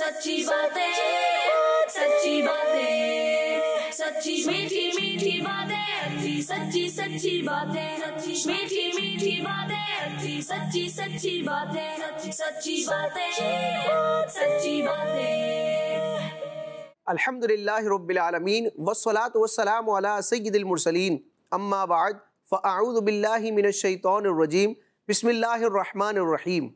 सच्ची बातें सच्ची बातें सच्ची मीठी मीठी बातें अच्छी सच्ची सच्ची बातें सच्ची मीठी मीठी बातें अच्छी सच्ची सच्ची बातें सच्ची बातें सच्ची बातें अम्मा बाद फ़अऊज़ु बिल्लाहि मिनश शैतानिर रजीम बिस्मिल्लाहिर रहमानिर रहीम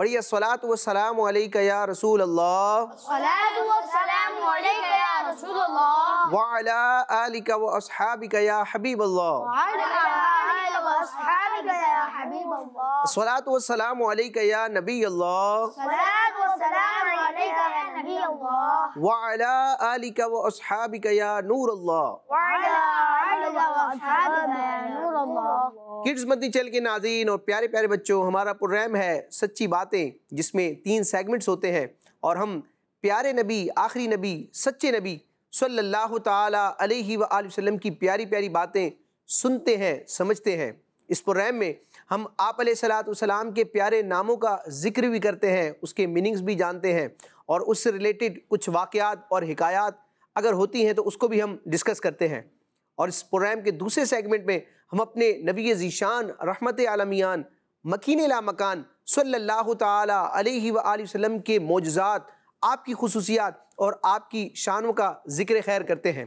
پڑھیے الصلاة والسلام عليك يا رسول الله الصلاة والسلام عليك يا رسول الله وعلى آلك وأصحابك يا حبيب الله وعلى واصحابك يا حبيب الله الصلاة والسلام عليك يا نبي الله الصلاة والسلام عليك يا نبي الله وعلى آلك وأصحابك يا نور الله وعلى किड्स मदनी चैनल के नाजीन और प्यारे प्यारे बच्चों हमारा प्रोग्राम है सच्ची बातें जिसमें तीन सेगमेंट्स होते हैं और हम प्यारे नबी आखिरी नबी सच्चे नबी सल्लल्लाहु ताला अलैहि वसल्लम की प्यारी प्यारी बातें सुनते हैं समझते हैं इस प्रोग्राम में हम आप सलाम के प्यारे नामों का जिक्र भी करते हैं उसके मीनिंग्स भी जानते हैं और उससे रिलेटेड कुछ वाक़ात और हकायात अगर होती हैं तो उसको भी हम डिस्कस करते हैं और इस प्रोग्राम के दूसरे सेगमेंट में हम अपने नबी ज़ीशान रहमत आलमियान मकीन ला मकान सल्ला वसल्लम के मौजात आपकी खसूसियात और आपकी शानों का जिक्र खैर करते हैं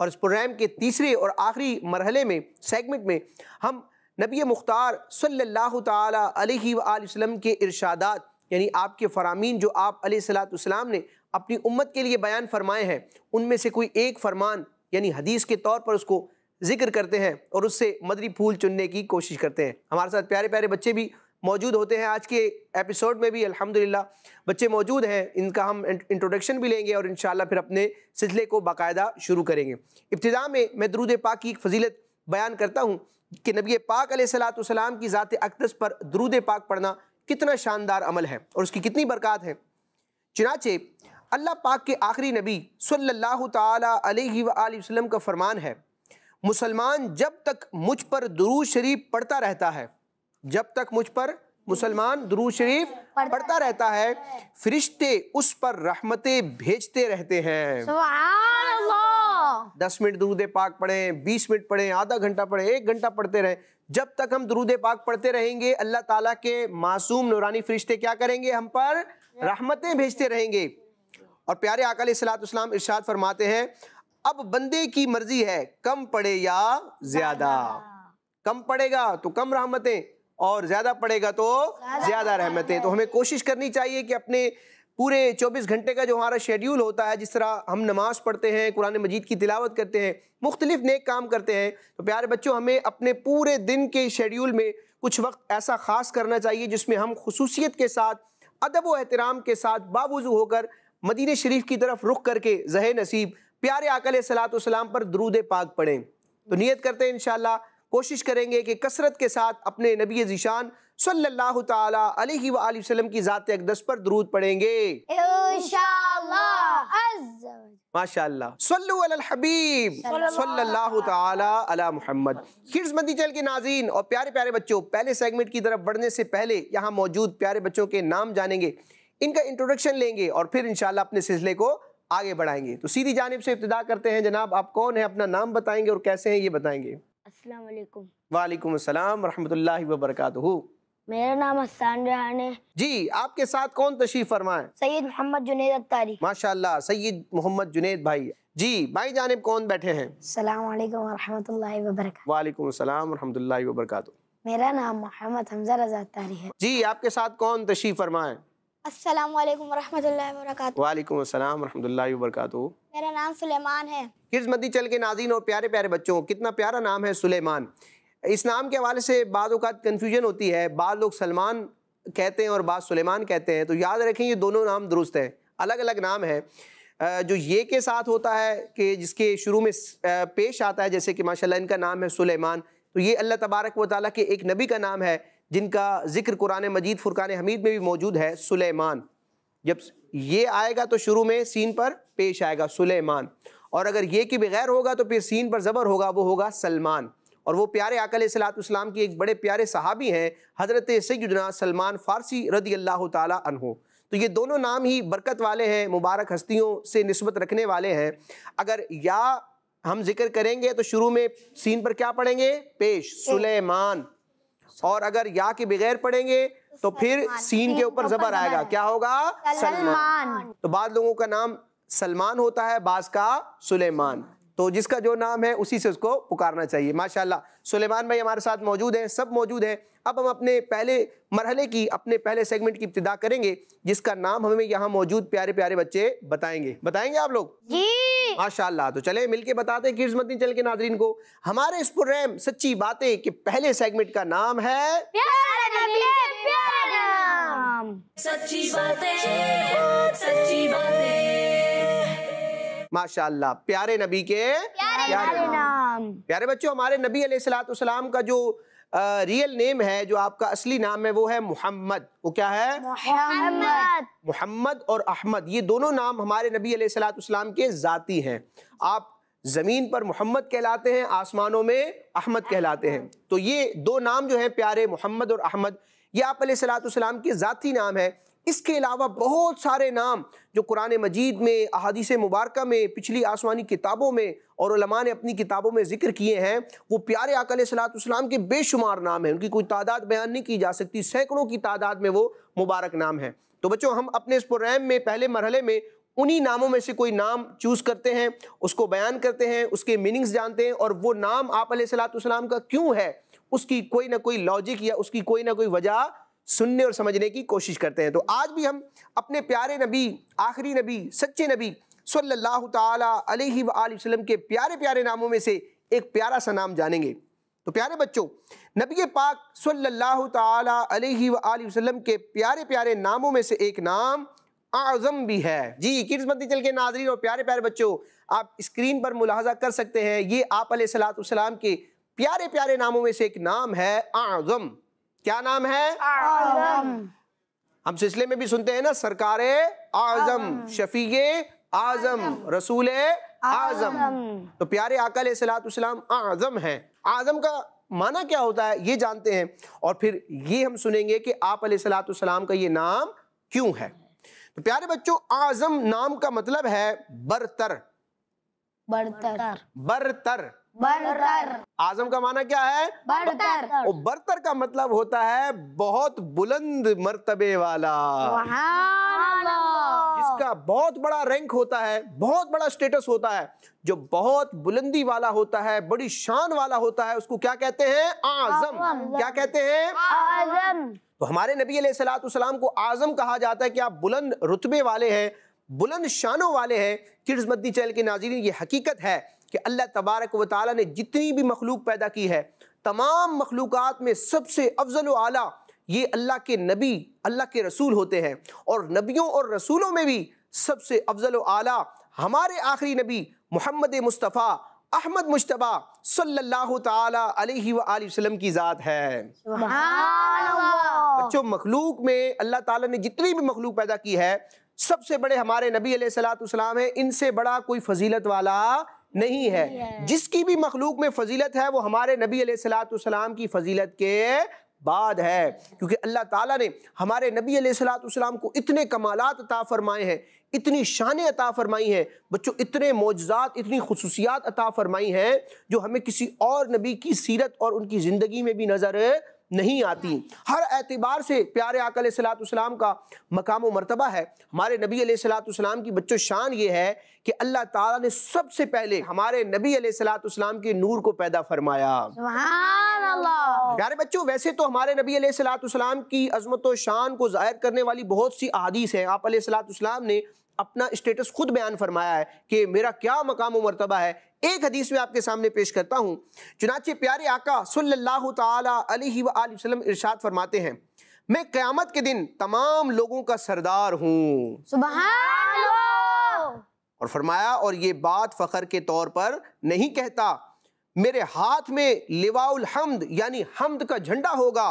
और इस प्रोग्राम के तीसरे और आखिरी मरहले में सेगमेंट में हम नबी मुख्तार सल्ला वसल्लम के इरशादात यानी आपके फ़रामीन जो आप सलाम ने अपनी उम्मत के लिए बयान फरमाए हैं उनमें से कोई एक फरमान यानी हदीस के तौर पर उसको जिक्र करते हैं और उससे मदरी फूल चुनने की कोशिश करते हैं हमारे साथ प्यारे प्यारे बच्चे भी मौजूद होते हैं आज के एपिसोड में भी अल्हम्दुलिल्लाह बच्चे मौजूद हैं इनका हम इंट्रोडक्शन भी लेंगे और इन फिर अपने सिलसिले को बाकायदा शुरू करेंगे इब्तदा में मैं दरूद पाक की एक फजीलत बयान करता हूँ कि नबी पाक सलाम की ज़ात अकदस पर दरूद पाक पढ़ना कितना शानदार अमल है और उसकी कितनी बरक़ात है चुनाचे अल्लाह पाक के आखिरी नबी सल्लल्लाहु अलैहि वसल्लम का फरमान है मुसलमान जब तक मुझ पर दरू शरीफ पढ़ता रहता है जब तक मुझ पर मुसलमान दरूज शरीफ पढ़ता रहता है फरिश्ते उस पर रहमतें भेजते रहते हैं दस मिनट दरूद पाक पढ़ें बीस मिनट पढ़ें आधा घंटा पढ़ें एक घंटा पढ़ते रहें जब तक हम दरूद पाक पढ़ते रहेंगे अल्लाह ताला के मासूम नौरानी फरिश्ते क्या करेंगे हम पर रहमतें भेजते रहेंगे और प्यारे आकल सलातम इर्शाद फरमाते हैं अब बंदे की मर्जी है कम पड़े या ज्यादा कम पड़ेगा तो कम रहमतें और ज्यादा पड़ेगा तो ज्यादा रहमतें तो हमें कोशिश करनी चाहिए कि अपने पूरे 24 घंटे का जो हमारा शेड्यूल होता है जिस तरह हम नमाज पढ़ते हैं कुरान मजीद की तिलावत करते हैं मुख्तलिफ नेक काम करते हैं तो प्यारे बच्चों हमें अपने पूरे दिन के शेड्यूल में कुछ वक्त ऐसा ख़ास करना चाहिए जिसमें हम खसूसियत के साथ अदब व एहतराम के साथ बावजू होकर मदीन शरीफ की तरफ रुख करके जहे नसीब प्यारे आकल सलाम पर दरूद पाक पढ़ें तो नीयत करते हैं इन कोशिश करेंगे कि कसरत के साथ अपने नबी जीशान सल्ला वसल्लम की ज़ात अकदस पर दरूद पढ़ेंगे माशाल्लाह के नाजीन और प्यारे प्यारे बच्चों पहले सेगमेंट की तरफ बढ़ने से पहले यहाँ मौजूद प्यारे बच्चों के नाम जानेंगे इनका इंट्रोडक्शन लेंगे और फिर इंशाल्लाह अपने सिलसिले को आगे बढ़ाएंगे तो सीधी जानब से इब्तदा करते हैं जनाब आप कौन है अपना नाम बताएंगे और कैसे हैं ये बताएंगे वालेकुम अस्सलाम रहमतुल्लाहि व बरकातहू मेरा नाम अस्सान रहान है जी आपके साथ कौन तशीफ फरमाए सैयद मोहम्मद जुनेद अतारी माशाल्लाह सैयद मोहम्मद जुनेद भाई जी भाई जानब कौन बैठे हैं वालेकुम सलाम रहमतुल्लाहि व बरकातहू मेरा नाम मोहम्मद हमजा रजा अतारी है जी आपके साथ कौन तशीफ फरमाए अस्सलाम वालेकुम रहमतुल्लाहि व बरकातहू मेरा नाम सुलेमान है किस्मती चल के नाजीन और प्यारे प्यारे बच्चों कितना प्यारा नाम है सुलेमान इस नाम के हवाले से बाद अवत कन्फ्यूजन होती है बाद लोग सलमान कहते हैं और बाद सुलेमान कहते हैं तो याद रखें ये दोनों नाम दुरुस्त हैं अलग अलग नाम है जो ये के साथ होता है कि जिसके शुरू में पेश आता है जैसे कि माशाल्लाह इनका नाम है सुलेमान तो ये अल्लाह तबारक व ताली के एक नबी का नाम है जिनका ज़िक्र कुरान मजीद फ़ुरक़ान हमीद में भी मौजूद है सुलेमान जब ये आएगा तो शुरू में सीन पर पेश आएगा सुलेमान और अगर ये कि बगैर होगा तो फिर सीन पर ज़बर होगा वो होगा सलमान और वो प्यारे आकल सलाम की एक बड़े प्यारे सहाबी हैं हज़रत सैदना सलमान फ़ारसी रदी अल्लाह तहो तो ये दोनों नाम ही बरकत वाले हैं मुबारक हस्तियों से नस्बत रखने वाले हैं अगर या हम जिक्र करेंगे तो शुरू में सीन पर क्या पढ़ेंगे पेश सुलेमान और अगर या के बगैर पढ़ेंगे तो फिर सीन के ऊपर जबर आएगा क्या होगा सलमान तो बाद लोगों का नाम सलमान होता है बाज का सुलेमान तो जिसका जो नाम है उसी से उसको पुकारना चाहिए माशाल्लाह सुलेमान भाई हमारे साथ मौजूद हैं सब मौजूद हैं अब हम अपने पहले मरहले की अपने पहले सेगमेंट की इब्तदा करेंगे जिसका नाम हमें यहाँ मौजूद प्यारे प्यारे बच्चे बताएंगे बताएंगे आप लोग जी जी माशाल्लाह तो चले मिलके बताते हैं किड्स मदनी चैनल के नाजरीन को हमारे इस प्रोग्राम सच्ची बातें के पहले सेगमेंट का नाम है प्यारा नबी प्यारा नाम सच्ची बातें सच्ची बातें माशाल्लाह प्यारे नबी के प्यारे, प्यारे नाम प्यारे बच्चों हमारे नबी सलाम का जो रियल नेम है जो आपका असली नाम है वो है मोहम्मद वो क्या है मोहम्मद मोहम्मद और अहमद ये दोनों नाम हमारे नबी सलाम के जाति हैं आप ज़मीन पर मोहम्मद कहलाते हैं आसमानों में अहमद कहलाते हैं तो ये दो नाम जो है प्यारे मोहम्मद और अहमद ये आप सलाम के ज़ाती नाम है इसके अलावा बहुत सारे नाम जो कुरान मजीद में अहादीस मुबारक में पिछली आसमानी किताबों में और ने अपनी किताबों में जिक्र किए हैं वो प्यारे आकल सलातम के बेशुमार नाम हैं उनकी कोई तादाद बयान नहीं की जा सकती सैकड़ों की तादाद में वो मुबारक नाम हैं तो बच्चों हम अपने इस प्रोग्राम में पहले मरहले में उन्हीं नामों में से कोई नाम चूज़ करते हैं उसको बयान करते हैं उसके मीनिंग्स जानते हैं और वो नाम आप सलाम का क्यों है उसकी कोई ना कोई लॉजिक या उसकी कोई ना कोई वजह सुनने और समझने की कोशिश करते हैं तो आज भी हम अपने प्यारे नबी आखिरी नबी सच्चे नबी सल्लल्लाहु ताला अलैहि वसल्लम के प्यारे प्यारे नामों में से एक प्यारा सा नाम जानेंगे तो प्यारे बच्चों नबी पाक सल्लल्लाहु ताला अलैहि वसल्लम के प्यारे प्यारे नामों में से एक नाम आज़म भी है जी किड्स चल के नाजरीन और प्यारे प्यारे बच्चों आप स्क्रीन पर मुलाजा कर सकते हैं ये आप सलाम के प्यारे प्यारे नामों में से एक नाम है आज़म क्या नाम है आजम हम सिलसिले में भी सुनते हैं ना सरकार आजम शफी आजम रसूल आजम तो प्यारे आकल सलाम आजम है आजम का माना क्या होता है ये जानते हैं और फिर ये हम सुनेंगे कि आप सलाम का ये नाम क्यों है तो प्यारे बच्चों आजम नाम का मतलब है बरतर बरतर बरतर बर्तर आजम का माना क्या है बर्तर और बर्तर का मतलब होता है बहुत बुलंद मर्तबे वाला जिसका बहुत बड़ा रैंक होता है बहुत बड़ा स्टेटस होता है जो बहुत बुलंदी वाला होता है बड़ी शान वाला होता है उसको क्या कहते हैं आजम क्या कहते हैं आजम तो हमारे नबी सलाम को आजम कहा जाता है कि आप बुलंद रुतबे वाले हैं बुलंद शानों वाले हैं किड्स मद्दी चैनल के नाजरीन ये हकीकत है कि अल्लाह तबारक व ताली ने जितनी भी मखलूक पैदा की है तमाम मखलूक में सबसे अफजल आला ये अल्लाह के नबी अल्लाह के रसूल होते हैं और नबियों और रसूलों में भी सबसे अफजल आला हमारे आखिरी नबी मोहम्मद मुस्तफ़ा अहमद मुशतबा सल्लल्लाहु ताला अलैहि वसल्लम की ज़ात है बच्चों मखलूक में अल्लाह ताला ने जितनी भी मखलूक पैदा की है सबसे बड़े हमारे नबी सलाम है इनसे बड़ा कोई फजीलत वाला नहीं है जिसकी भी मखलूक में फजीलत है वो हमारे नबी सलाम की फजीलत के बाद है क्योंकि अल्लाह ताला ने हमारे नबी सलाम को इतने कमालत अता फ़रमाए हैं इतनी शान अता फ़रमाई हैं बच्चों इतने मौजात इतनी खसूसियात अता फ़रमाई हैं जो हमें किसी और नबी की सीरत और उनकी ज़िंदगी में भी नज़र नहीं आती हर एतबार से प्यारे आकल सलाम का मकाम मरतबा है हमारे नबी सलाम की बच्चों शान ये है कि अल्लाह ताला ने सबसे पहले हमारे नबी सलाम के नूर को पैदा फरमाया प्यारे बच्चों वैसे तो हमारे नबी सलाम की अजमत शान को जाहिर करने वाली बहुत सी अदीस है आप सलाम ने अपना स्टेटस खुद बयान फरमाया है कि मेरा क्या मकाम मरतबा है एक हदीस में आपके सामने पेश करता हूँ चुनाचे प्यारे आका सल्लल्लाहु अलैहि वसल्लम इरशाद फरमाते हैं मैं क्यामत के दिन तमाम लोगों का सरदार हूँ और फरमाया और ये बात फ़खर के तौर पर नहीं कहता मेरे हाथ में लिवाउल हमद यानी हमद का झंडा होगा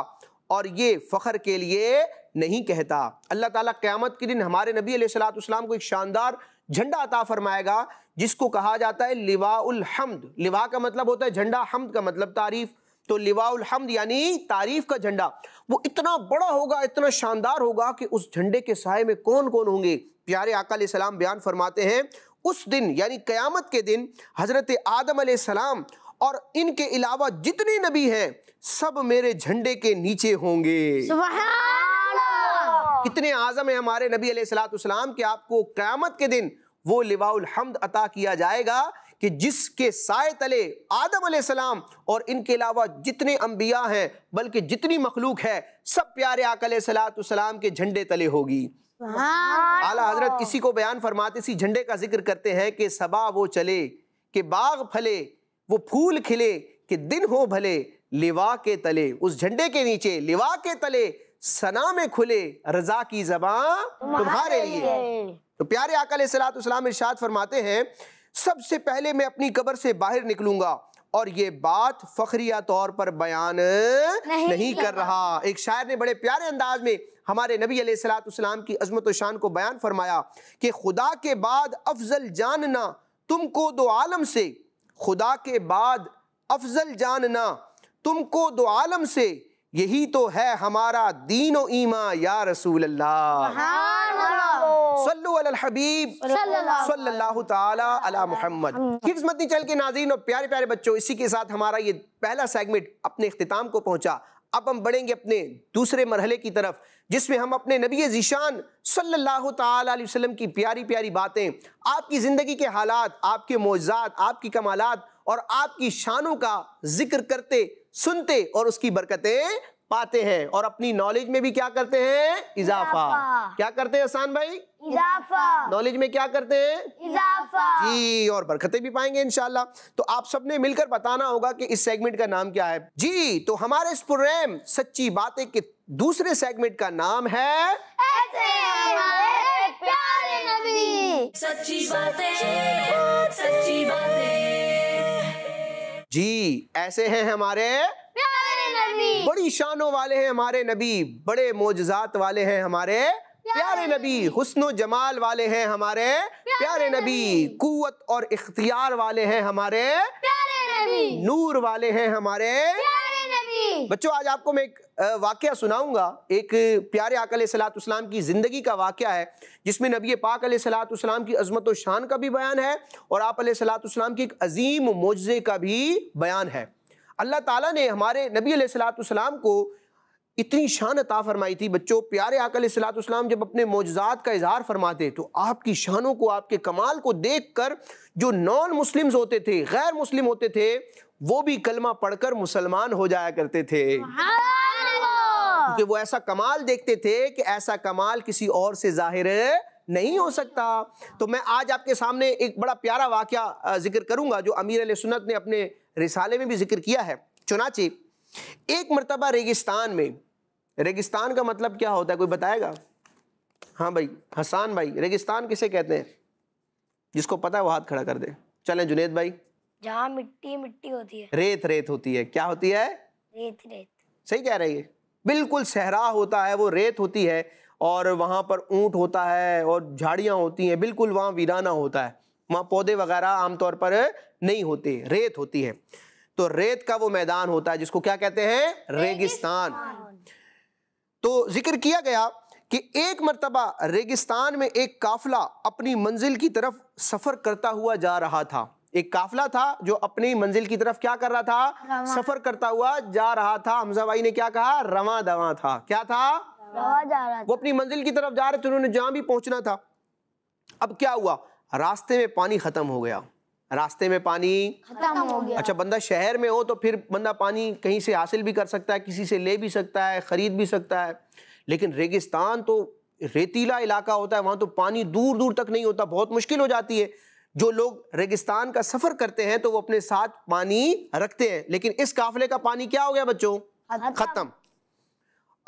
और ये फ़खर के लिए नहीं कहता अल्लाह ताला क़्यामत के दिन हमारे नबी सलाम को एक शानदार झंडा अता फरमाएगा जिसको कहा जाता है लिवाउल हमद लिवा का मतलब होता है झंडा हमद का मतलब तारीफ़ तो लिवाउल हमद यानी तारीफ़ का झंडा वो इतना बड़ा होगा इतना शानदार होगा कि उस झंडे के साय में कौन कौन होंगे प्यारे आका सलाम बयान फरमाते हैं उस दिन यानी क़यामत के दिन हज़रत आदम सलाम और इनके अलावा जितने नबी हैं सब मेरे झंडे के नीचे होंगे सुभान। हाँ। कितने आज़म है हमारे नबी सलाम के आपको क़्यामत के दिन वो लिवाउल हमद अता किया जाएगा कि जिसके साय तले आदम सलाम और इनके अलावा जितने अम्बिया हैं बल्कि जितनी मखलूक है सब प्यारे आकल सलाम के झंडे तले होगी आला हजरत किसी को बयान फरमाते सी झंडे का जिक्र करते हैं कि सबा वो चले कि बाग फले वो फूल खिले कि दिन हो भले लिवा के तले उस झंडे के नीचे लिवा के तले सना में खुले रजा की जबा तुम्हारे लिए तो प्यारे आकल सलाम इर्शाद फरमाते हैं सबसे पहले मैं अपनी कबर से बाहर निकलूंगा और ये बात फखरिया तौर पर बयान नहीं, नहीं कर रहा एक शायर ने बड़े प्यारे अंदाज में हमारे नबी सलाम की अजमत शान को बयान फरमाया कि खुदा के बाद अफजल जानना तुमको दो आलम से खुदा के बाद अफजल जानना तुमको दो आलम से यही तो है हमारा दीन ईमा या रसूल मोहम्मद किड्स मदनी के नाजीन और प्यारे प्यारे बच्चों इसी के साथ हमारा ये पहला सेगमेंट अपने अख्ताम को पहुंचा अब हम बढ़ेंगे अपने दूसरे मरहले की तरफ जिसमें हम अपने नबी जीशान सल्लल्लाहु अलैहि वसल्लम की प्यारी प्यारी बातें आपकी ज़िंदगी के हालात आपके मोजात आपकी कमालत और आपकी शानों का जिक्र करते सुनते और उसकी बरकतें पाते हैं और अपनी नॉलेज में भी क्या करते हैं इजाफा क्या करते हैं आसान भाई इजाफा नॉलेज में क्या करते हैं इजाफा जी और बरकतें भी पाएंगे इनशाला तो आप सबने मिलकर बताना होगा कि इस सेगमेंट का नाम क्या है जी तो हमारे इस प्रोग्राम सच्ची बातें के दूसरे सेगमेंट का नाम है सच्ची बातें सच्ची बातें जी ऐसे हैं हमारे नबी बड़ी शानों वाले हैं हमारे नबी बड़े मोजात वाले हैं हमारे प्यारे नबी हुस्न जमाल वाले हैं हमारे प्यारे नबी कुत और इख्तियार वाले हैं हमारे नूर वाले हैं हमारे बच्चों आज आपको मैं एक वाक्य सुनाऊंगा एक प्यारे आकल सलाम की ज़िंदगी का वाक्य है जिसमें नबी पाक सलाम की अजमत व शान का भी बयान है और आप सलाम की एक अजीम मोजे का भी बयान है अल्लाह ताला ने हमारे नबी सलाम को इतनी शान अता फरमाई थी बच्चों प्यारे सलात सलाम जब अपने मोजात का इजहार फरमाते तो आपकी शानों को आपके कमाल को देख कर जो नॉन मुस्लिम होते थे गैर मुस्लिम होते थे वो भी कलमा पढ़कर मुसलमान हो जाया करते थे क्योंकि वो ऐसा कमाल देखते थे कि ऐसा कमाल किसी और से जाहिर नहीं हो सकता तो मैं आज आपके सामने एक बड़ा प्यारा वाक्य जिक्र करूंगा जो अमीर सुन्नत ने अपने रिसाले में भी जिक्र किया है चुनाचे एक मरतबा रेगिस्तान में रेगिस्तान का मतलब क्या होता है कोई बताएगा हाँ भाई हसान भाई रेगिस्तान किसे कहते हैं जिसको पता है वो हाथ खड़ा कर दे चलें जुनेद भाई जहाँ मिट्टी मिट्टी होती है रेत रेत होती है क्या होती है रेत रेत सही कह रही है बिल्कुल सहरा होता है वो रेत होती है और वहाँ पर ऊंट होता है और झाड़ियाँ होती हैं बिल्कुल वहाँ वीराना होता है वहाँ पौधे वगैरह आमतौर पर नहीं होते रेत होती है तो रेत का वो मैदान होता है जिसको क्या कहते हैं रेगिस्तान तो जिक्र किया गया कि एक मरतबा रेगिस्तान में एक काफिला अपनी मंजिल की तरफ सफ़र करता हुआ जा रहा था एक काफिला था जो अपनी मंजिल की तरफ क्या कर रहा था सफर करता हुआ जा रहा था हमजा भाई ने क्या कहा रवा दवा था क्या था था। वो अपनी मंजिल की तरफ जा रहे थे तो उन्होंने जहां भी पहुंचना था अब क्या हुआ रास्ते में पानी खत्म हो गया रास्ते में पानी खत्म हो गया अच्छा बंदा शहर में हो तो फिर बंदा पानी कहीं से हासिल भी कर सकता है किसी से ले भी सकता है खरीद भी सकता है लेकिन रेगिस्तान तो रेतीला इलाका होता है वहां तो पानी दूर दूर तक नहीं होता बहुत मुश्किल हो जाती है जो लोग रेगिस्तान का सफर करते हैं तो वो अपने साथ पानी रखते हैं लेकिन इस काफले का पानी क्या हो गया बच्चों खत्म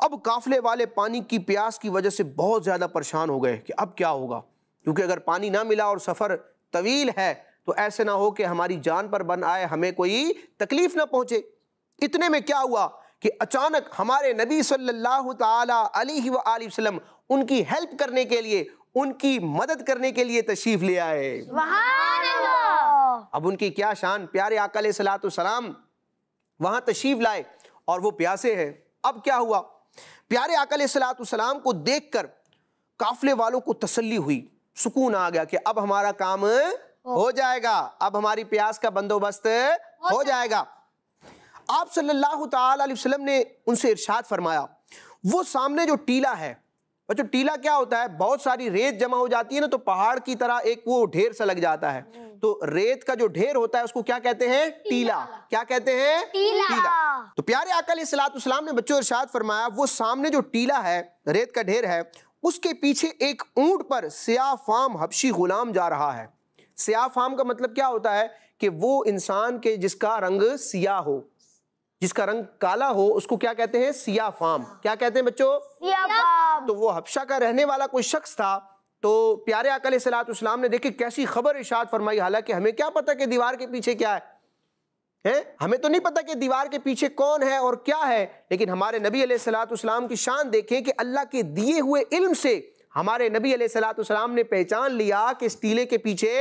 अब काफले वाले पानी की प्यास की वजह से बहुत ज़्यादा परेशान हो गए कि अब क्या होगा क्योंकि अगर पानी ना मिला और सफ़र तवील है तो ऐसे ना हो कि हमारी जान पर बन आए हमें कोई तकलीफ़ ना पहुंचे इतने में क्या हुआ कि अचानक हमारे नबी सल्लल्लाहु अलैहि वसल्लम उनकी हेल्प करने के लिए उनकी मदद करने के लिए तशरीफ ले आए अब उनकी क्या शान प्यारे आकल सलात सलाम वहां तशरीफ लाए और वो प्यासे हैं अब क्या हुआ प्यारे आकल सलात सलाम को देख कर वालों को तसली हुई सुकून आ गया कि अब हमारा काम हो जाएगा अब हमारी प्यास का बंदोबस्त हो जाएगा आप सल्लल्लाहु अलैहि ने उनसे इरशाद फरमाया वो सामने जो टीला है बच्चों टीला क्या होता है बहुत सारी रेत जमा हो जाती है ना तो पहाड़ की तरह एक वो ढेर सा लग जाता है हम्म। तो रेत का जो ढेर होता है उसको क्या कहते हैं टीला क्या कहते हैं टीला।, टीला तो प्यारे अकल सलाम ने बच्चों इर्शाद फरमाया वो सामने जो टीला है रेत का ढेर है उसके पीछे एक ऊंट पर सिया फाम हबशी गुलाम जा रहा है सिया फाम का मतलब क्या होता है कि वो इंसान के जिसका रंग सियाह हो जिसका रंग काला हो उसको क्या कहते हैं सियाफाम क्या कहते हैं बच्चों तो वो हबशा का रहने वाला कोई शख्स था तो प्यारे अकल सलाम ने देखी कैसी खबर इशाद फरमाई हालांकि हमें क्या पता कि दीवार के पीछे क्या है है? हमें तो नहीं पता कि दीवार के पीछे कौन है और क्या है लेकिन हमारे नबी सलाम की शान देखें कि अल्लाह के दिए हुए इल्म से हमारे नबी सलाम ने पहचान लिया कि इस टीले के पीछे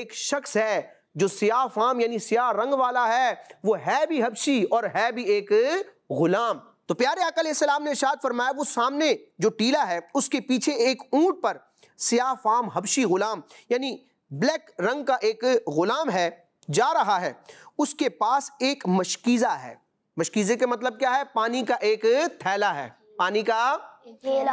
एक शख्स है जो सिया फाम यानी सिया रंग वाला है वो है भी हबशी और है भी एक गुलाम तो प्यारे अकल ने शाद फरमाया वो सामने जो टीला है उसके पीछे एक ऊंट पर सिया फाम हबशी गुलाम यानी ब्लैक रंग का एक गुलाम है जा रहा है उसके पास एक मशकीज़ा है मशकीज़े के मतलब क्या है पानी का एक थैला है पानी का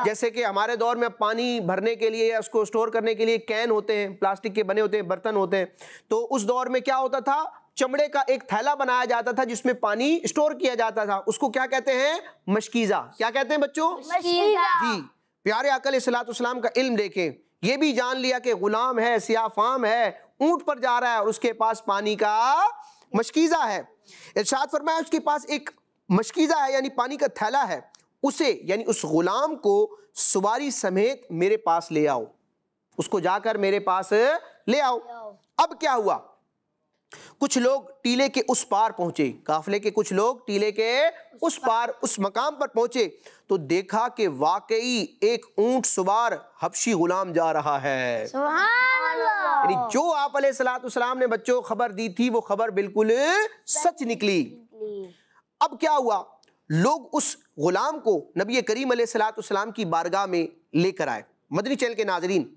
जैसे कि हमारे दौर में पानी भरने के लिए या उसको स्टोर करने के लिए कैन होते हैं प्लास्टिक के बने होते हैं बर्तन होते हैं तो उस दौर में क्या होता था चमड़े का एक थैला बनाया जाता था जिसमें पानी स्टोर किया जाता था उसको क्या कहते हैं मशकीजा क्या कहते हैं बच्चों जी प्यारे अकल सलाम का इल्म देखें ये भी जान लिया कि गुलाम है सियाफाम है ऊंट पर जा रहा है और उसके पास पानी का मशकीजा है इर्शाद फरमाया उसके पास एक मशकीजा है यानी पानी का थैला है उसे यानी उस गुलाम को सवारी समेत मेरे पास ले आओ उसको जाकर मेरे पास ले आओ अब क्या हुआ कुछ लोग टीले के उस पार पहुंचे काफले के कुछ लोग टीले के उस, पार उस मकाम पर पहुंचे तो देखा कि वाकई एक ऊंट सवार हबशी गुलाम जा रहा है यानी जो आप सलाम ने बच्चों खबर दी थी वो खबर बिल्कुल सच निकली अब क्या हुआ लोग उस ग़ुलाम को नबी करीम सलाम की बारगाह में लेकर आए मदनी चैनल के नाजरीन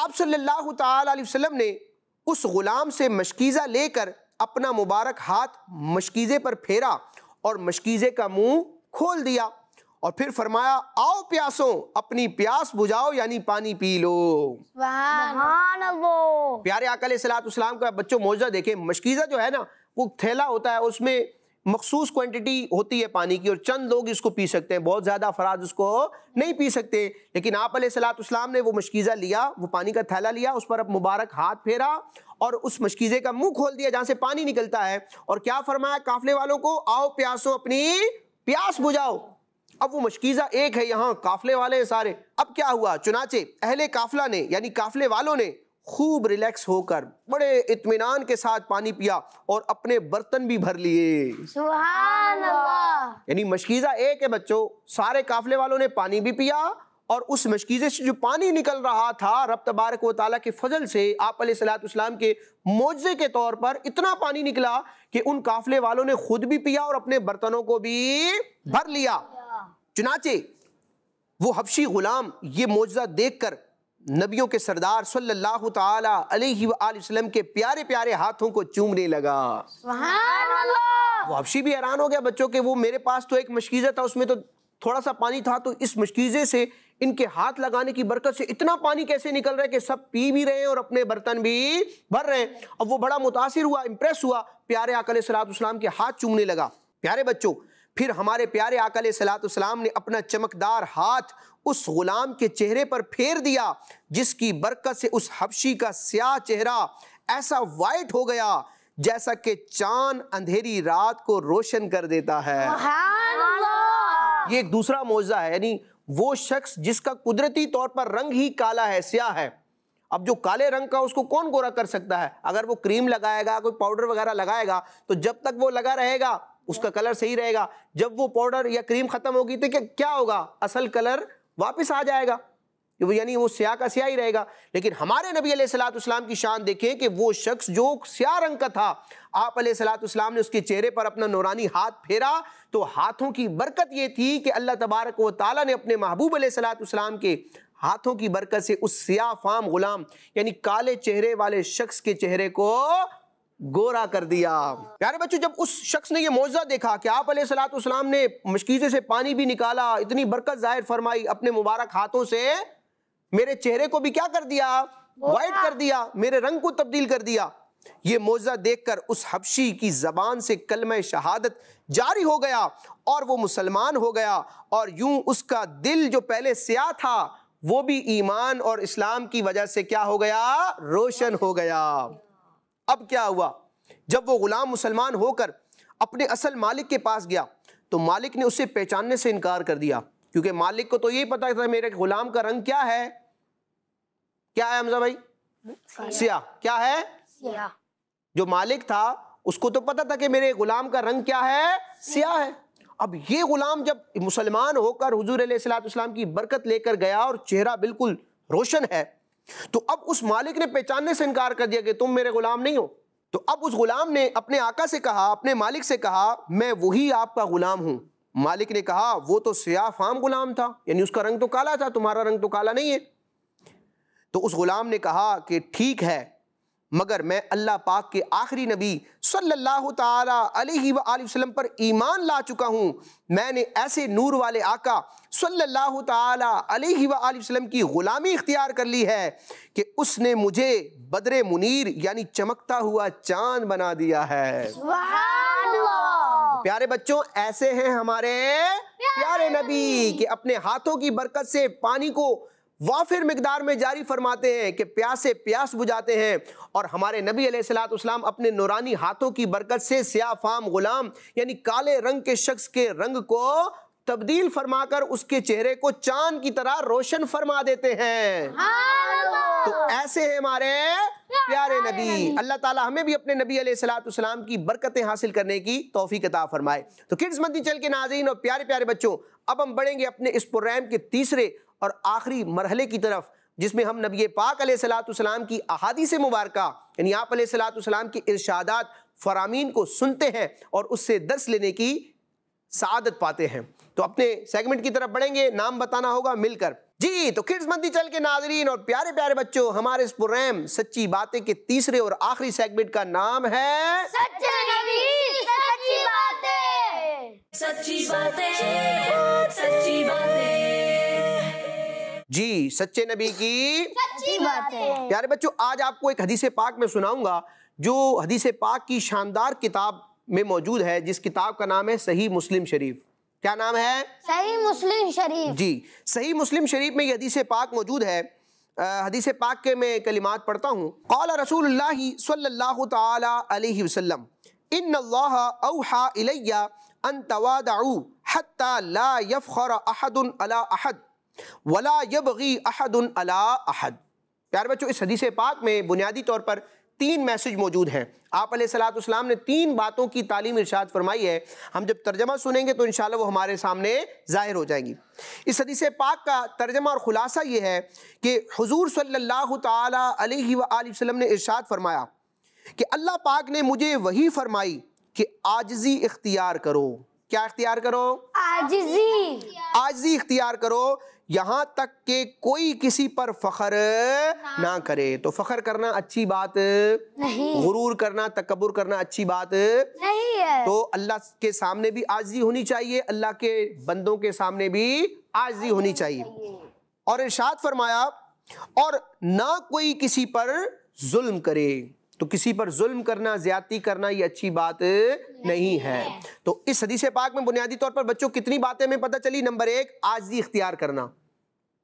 आप सल्लल्लाहु अलैहि वसल्लम ने उस ग़ुलाम से मशकीज़ा लेकर अपना मुबारक हाथ मशकीज़े पर फेरा और मशकीज़े का मुंह खोल दिया और फिर फरमाया आओ प्यासों अपनी प्यास बुझाओ यानी पानी पी लो प्यारे आकल सलाम का बच्चों मौजा देखे मशकीज़ा जो है ना वो थैला होता है उसमें मखसूस क्वांटिटी होती है पानी की और चंद लोग इसको पी सकते हैं बहुत ज़्यादा अफराद उसको नहीं पी सकते लेकिन आप सलाम ने वो मशकीज़ा लिया वो पानी का थैला लिया उस पर अब मुबारक हाथ फेरा और उस मशकीज़े का मुंह खोल दिया जहाँ से पानी निकलता है और क्या फरमाया काफले वालों को आओ प्यासो अपनी प्यास बुझाओ अब वो मशकीज़ा एक है यहाँ काफले वाले हैं सारे अब क्या हुआ चुनाचे अहले काफला ने यानी काफले वालों ने खूब रिलैक्स होकर बड़े इत्मीनान के साथ पानी पिया और अपने बर्तन भी भर लिए यानी मशकीज़ा एक है बच्चों सारे काफले वालों ने पानी भी पिया और उस मशकीज़े से जो पानी निकल रहा था रब तबारक व ताली के फजल से आप सलाम के मुआवजे के तौर पर इतना पानी निकला कि उन काफले वालों ने खुद भी पिया और अपने बर्तनों को भी भर लिया चुनाचे वो हबशी गुलाम ये मुआवजा देख कर नबियों के सरदार सल्लल्लाहु ताला अलैहि वसल्लम के प्यारे प्यारे हाथों को चूमने लगा वो भी हैरान हो गया बच्चों के वो मेरे पास तो एक मशकीज़ा था उसमें तो थोड़ा सा पानी था तो इस मशकीज़े से इनके हाथ लगाने की बरकत से इतना पानी कैसे निकल रहा है कि सब पी भी रहे हैं और अपने बर्तन भी भर रहे हैं अब वो बड़ा मुतासर हुआ इम्प्रेस हुआ प्यारे आकल सलाम के हाथ चूमने लगा प्यारे बच्चों फिर हमारे प्यारे आकल सलाम ने अपना चमकदार हाथ उस गुलाम के चेहरे पर फेर दिया जिसकी बरकत से उस हफ्शी का स्याह चेहरा ऐसा वाइट हो गया जैसा कि चांद अंधेरी रात को रोशन कर देता है ये एक दूसरा मुआवजा है यानी वो शख्स जिसका कुदरती तौर पर रंग ही काला है स्याह है अब जो काले रंग का उसको कौन गोरा कर सकता है अगर वो क्रीम लगाएगा कोई पाउडर वगैरह लगाएगा तो जब तक वो लगा रहेगा उसका कलर सही रहेगा जब वो पाउडर या क्रीम खत्म होगी तो क्या क्या होगा असल कलर वापस आ जाएगा यानी वो स्याह का स्याह ही रहेगा लेकिन हमारे नबी सलाम की शान देखें कि वो शख्स जो स्याह रंग का था आप सलाम ने उसके चेहरे पर अपना नौरानी हाथ फेरा तो हाथों की बरकत ये थी कि अल्लाह तबारक व ताली ने अपने महबूब सलाम के हाथों की बरकत से उस सिया फाम गुलाम यानी काले चेहरे वाले शख्स के चेहरे को गोरा कर दिया प्यारे बच्चों जब उस शख्स ने यह मौजा देखा कि आप सलाम ने मशकीजे से पानी भी निकाला इतनी बरकत जाहिर फरमाई अपने मुबारक हाथों से मेरे चेहरे को भी क्या कर दिया वाइट कर दिया मेरे रंग को तब्दील कर दिया ये मौजा देखकर उस हबशी की जबान से कलम शहादत जारी हो गया और वो मुसलमान हो गया और यूं उसका दिल जो पहले स्या था वो भी ईमान और इस्लाम की वजह से क्या हो गया रोशन हो गया अब क्या हुआ जब वो ग़ुलाम मुसलमान होकर अपने असल मालिक के पास गया तो मालिक ने उसे पहचानने से इनकार कर दिया क्योंकि मालिक को तो यही पता था मेरे गुलाम का रंग क्या है क्या है हमजा भाई सिया क्या है जो मालिक था उसको तो पता था कि मेरे गुलाम का रंग क्या है सिया है अब ये गुलाम जब मुसलमान होकर हजूर सलाम की बरकत लेकर गया और चेहरा बिल्कुल रोशन है तो अब उस मालिक ने पहचानने से इनकार कर दिया कि तुम मेरे गुलाम नहीं हो तो अब उस गुलाम ने अपने आका से कहा अपने मालिक से कहा मैं वही आपका गुलाम हूं मालिक ने कहा वो तो फाम गुलाम था यानी उसका रंग तो काला था तुम्हारा रंग तो काला नहीं है तो उस गुलाम ने कहा कि ठीक है मगर मैं अल्लाह पाक के आखिरी नबी सल्लल्लाहु ताला अलैहि वसल्लम पर ईमान ला चुका हूँ मैंने ऐसे नूर वाले आका सल्लल्लाहु ताला अलैहि वसल्लम की ग़ुलामी इख्तियार कर ली है कि उसने मुझे बदर मुनीर यानी चमकता हुआ चांद बना दिया है प्यारे बच्चों ऐसे हैं हमारे प्यारे, प्यारे नबी कि अपने हाथों की बरकत से पानी को वाफिर मकदार में जारी फरमाते हैं कि प्यासे प्यास बुझाते हैं और हमारे नबी सलाम अपने नुरानी हाथों की बरकत से फाम गुलाम यानी काले रंग के शख्स के रंग को तब्दील फरमाकर उसके चेहरे को चांद की तरह रोशन फरमा देते हैं तो ऐसे है हमारे प्यारे नबी अल्लाह ताला हमें भी अपने नबी सलाम की बरकतें हासिल करने की तोहफ़ी कता फरमाए तो किड्स मंदी चल के नाजीन और प्यारे प्यारे बच्चों अब हम बढ़ेंगे अपने इस प्रोग्राम के तीसरे और आखिरी मरहले की तरफ जिसमें हम नबी पाक सलाम की अहादी से मुबारक यानी आप सलाम के इर्शादात फरामीन को सुनते हैं और उससे दर्श लेने की सदत पाते हैं तो अपने सेगमेंट की तरफ बढ़ेंगे नाम बताना होगा मिलकर जी तो किड्स मंदी चल के नाजरीन और प्यारे प्यारे बच्चों हमारे इस प्रोग्राम सच्ची बातें के तीसरे और आखिरी सेगमेंट का नाम है सच्चे नबी सच्ची बातें सच्ची बातें जी सच्चे नबी की सच्ची बात है प्यारे बच्चों आज आपको एक हदीस पाक में सुनाऊंगा जो हदीस पाक की शानदार किताब में मौजूद है जिस किताब का नाम है सही मुस्लिम शरीफ क्या नाम है सही मुस्लिम शरीफ जी सही मुस्लिम शरीफ में यह हदीस पाक मौजूद है हदीस पाक के मैं कलिमात पढ़ता हूँ कौला रसूल सल्लल्लाहु अलैहि वसल्लम इन अल्लाह अवहा इलैया अन तवादऊ हत्ता ला यफ़र अहद अला अहद वला यबगी अहदन अला अहद प्यार बच्चों इस हदीस पाक में बुनियादी तौर पर तीन मैसेज मौजूद हैं आप सलाम ने तीन बातों की तालीम इरशाद फरमाई है हम जब तर्जमा सुनेंगे तो इन वो हमारे सामने ज़ाहिर हो जाएंगी इस हदीस पाक का तर्जमा और ख़ुलासा ये है कि हजूर सल्ला वसम ने इरशाद फरमाया कि अल्लाह पाक ने मुझे वही फरमाई कि आजजी इख्तियार करो क्या इख्तियार करो आजजी आजजी इख्तियार करो यहां तक के कोई किसी पर फखर हाँ। ना, करे तो फखर करना अच्छी बात नहीं गुरूर करना तकबर करना अच्छी बात नहीं है तो अल्लाह के सामने भी आजी होनी चाहिए अल्लाह के बंदों के सामने भी आजी होनी चाहिए और इर्शाद फरमाया और ना कोई किसी पर जुल्म करे तो किसी पर जुल्म करना ज्यादा करना ये अच्छी बात नहीं, नहीं है।, है तो इस हदीसे पाक में बुनियादी तौर पर बच्चों कितनी बातें हमें पता चली नंबर एक आजी इख्तियार करना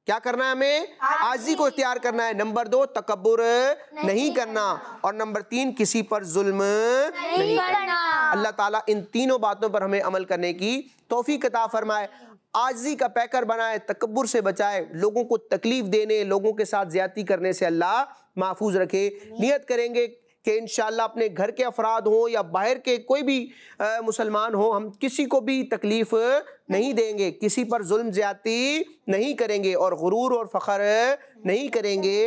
क्या करना है हमें आजी को इख्तियार करना है नंबर दो तकबर नहीं, नहीं करना और नंबर तीन किसी पर जुल्म नहीं, नहीं करना अल्लाह ताला इन तीनों बातों पर हमें अमल करने की तोहफी कता फरमाए आजी का पैकर बनाए तकबर से बचाए लोगों को तकलीफ देने लोगों के साथ ज्यादा करने से अल्लाह महफूज रखे नियत करेंगे कि इन अपने घर के अफराद हों या बाहर के कोई भी मुसलमान हो हम किसी को भी तकलीफ़ नहीं देंगे किसी पर जुल्म ज़्यादती नहीं करेंगे और गुरूर और फ़ख्र नहीं करेंगे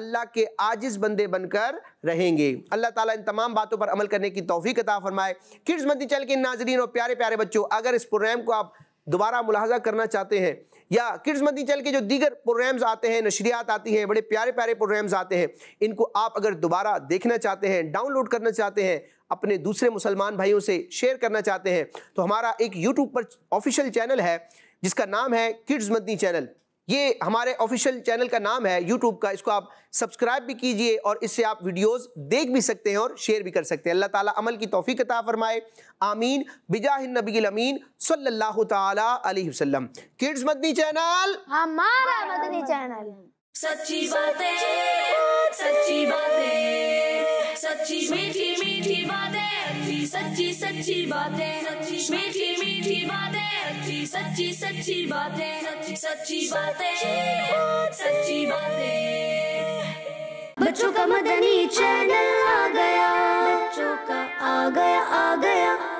अल्लाह के आजिज़ बंदे बनकर रहेंगे अल्लाह ताला इन तमाम बातों पर अमल करने की तोफ़ी कता फरमाए किड्स मंदी चल के नाजरीन और प्यारे प्यारे बच्चों अगर इस प्रोग्राम को आप दोबारा मुलाजा करना चाहते हैं या किड्स चैनल के जो दीगर प्रोग्राम्स आते हैं नशरियात आती हैं बड़े प्यारे प्यारे प्रोग्राम्स आते हैं इनको आप अगर दोबारा देखना चाहते हैं डाउनलोड करना चाहते हैं अपने दूसरे मुसलमान भाइयों से शेयर करना चाहते हैं तो हमारा एक यूट्यूब पर ऑफिशियल चैनल है जिसका नाम है किड्स मदनी चैनल ये हमारे ऑफिशियल चैनल का नाम है यूट्यूब का इसको आप सब्सक्राइब भी कीजिए और इससे आप वीडियोस देख भी सकते हैं और शेयर भी कर सकते हैं अल्लाह ताला अमल की तोफ़ी अता फरमाए आमीन बिजाहिन नबी अमीन सल्लल्लाहु ताला अलैहि वसल्लम किड्स मदनी चैनल हमारा मदनी चैनल सच्ची बातें सच्ची बातें सच्ची मीठी मीठी बातें सच्ची सच्ची बातें सच्ची मीठी मीठी बातें सच्ची सच्ची सच्ची बातें सच्ची बातें सच्ची बातें बच्चों का मदनी चैनल आ गया बच्चों का आ गया आ गया